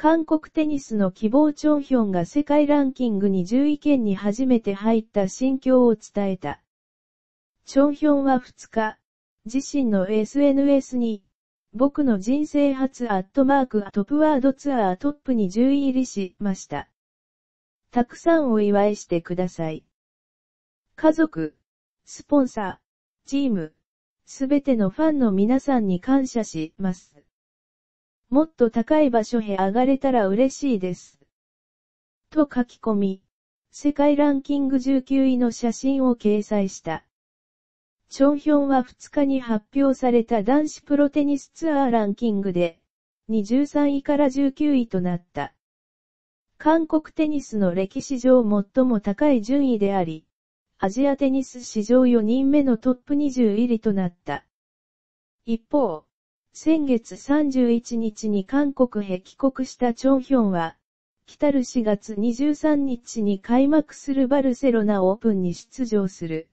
韓国テニスの希望チョンヒョンが世界ランキングに1 0位圏に初めて入った心境を伝えた。チョンヒョンは2日、自身の SNS に、僕の人生初アットマークトップワードツアートップに10位入りしました。たくさんお祝いしてください。家族、スポンサー、チーム、すべてのファンの皆さんに感謝します。もっと高い場所へ上がれたら嬉しいです。と書き込み、世界ランキング19位の写真を掲載した。チョンヒョンは2日に発表された男子プロテニスツアーランキングで、23位から19位となった。韓国テニスの歴史上最も高い順位であり、アジアテニス史上4人目のトップ20入りとなった。一方、先月31日に韓国へ帰国したチョンヒョンは、来たる4月23日に開幕するバルセロナオープンに出場する。